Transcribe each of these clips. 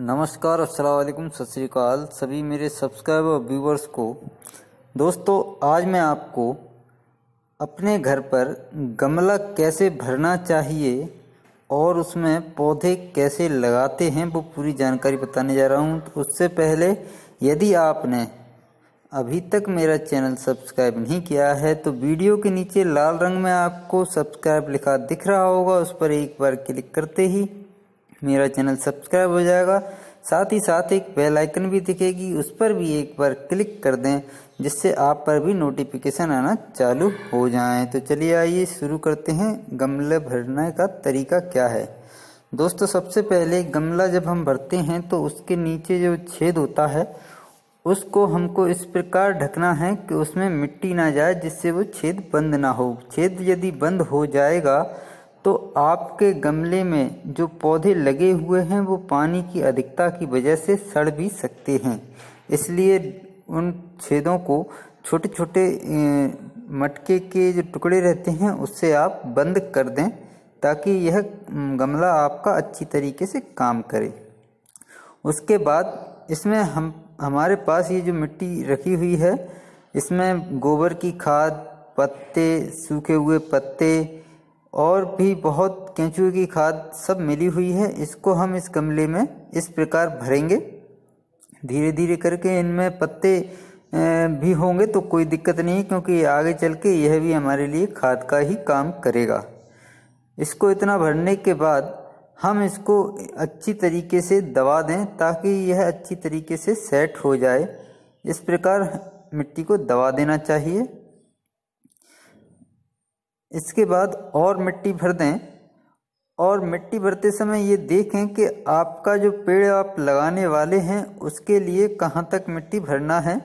नमस्कार असलकुम सत श्रीकाल सभी मेरे सब्सक्राइबर और व्यूवर्स को दोस्तों आज मैं आपको अपने घर पर गमला कैसे भरना चाहिए और उसमें पौधे कैसे लगाते हैं वो पूरी जानकारी बताने जा रहा हूँ तो उससे पहले यदि आपने अभी तक मेरा चैनल सब्सक्राइब नहीं किया है तो वीडियो के नीचे लाल रंग में आपको सब्सक्राइब लिखा दिख रहा होगा उस पर एक बार क्लिक करते ही मेरा चैनल सब्सक्राइब हो जाएगा साथ ही साथ एक बेल आइकन भी दिखेगी उस पर भी एक बार क्लिक कर दें जिससे आप पर भी नोटिफिकेशन आना चालू हो जाए तो चलिए आइए शुरू करते हैं गमले भरने का तरीका क्या है दोस्तों सबसे पहले गमला जब हम भरते हैं तो उसके नीचे जो छेद होता है उसको हमको इस प्रकार ढकना है कि उसमें मिट्टी ना जाए जिससे वो छेद बंद ना हो छेद यदि बंद हो जाएगा तो आपके गमले में जो पौधे लगे हुए हैं वो पानी की अधिकता की वजह से सड़ भी सकते हैं इसलिए उन छेदों को छोटे छोटे मटके के जो टुकड़े रहते हैं उससे आप बंद कर दें ताकि यह गमला आपका अच्छी तरीके से काम करे उसके बाद इसमें हम हमारे पास ये जो मिट्टी रखी हुई है इसमें गोबर की खाद पत्ते सूखे हुए पत्ते और भी बहुत केंचुए की खाद सब मिली हुई है इसको हम इस गमले में इस प्रकार भरेंगे धीरे धीरे करके इनमें पत्ते भी होंगे तो कोई दिक्कत नहीं क्योंकि आगे चल के यह भी हमारे लिए खाद का ही काम करेगा इसको इतना भरने के बाद हम इसको अच्छी तरीके से दबा दें ताकि यह अच्छी तरीके से सेट हो जाए इस प्रकार मिट्टी को दबा देना चाहिए इसके बाद और मिट्टी भर दें और मिट्टी भरते समय ये देखें कि आपका जो पेड़ आप लगाने वाले हैं उसके लिए कहाँ तक मिट्टी भरना है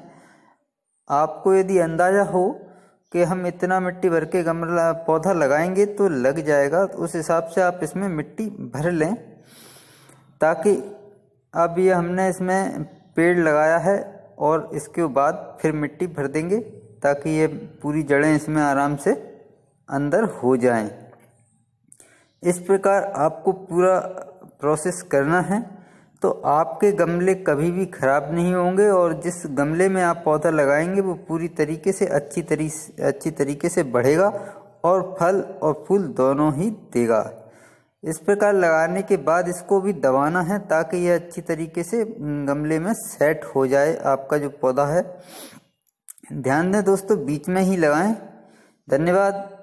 आपको यदि अंदाज़ा हो कि हम इतना मिट्टी भर के गमला पौधा लगाएंगे तो लग जाएगा तो उस हिसाब से आप इसमें मिट्टी भर लें ताकि अब ये हमने इसमें पेड़ लगाया है और इसके बाद फिर मिट्टी भर देंगे ताकि ये पूरी जड़ें इसमें आराम से अंदर हो जाएं इस प्रकार आपको पूरा प्रोसेस करना है तो आपके गमले कभी भी ख़राब नहीं होंगे और जिस गमले में आप पौधा लगाएंगे वो पूरी तरीके से अच्छी तरी अच्छी तरीके से बढ़ेगा और फल और फूल दोनों ही देगा इस प्रकार लगाने के बाद इसको भी दबाना है ताकि ये अच्छी तरीके से गमले में सेट हो जाए आपका जो पौधा है ध्यान दें दोस्तों बीच में ही लगाएं धन्यवाद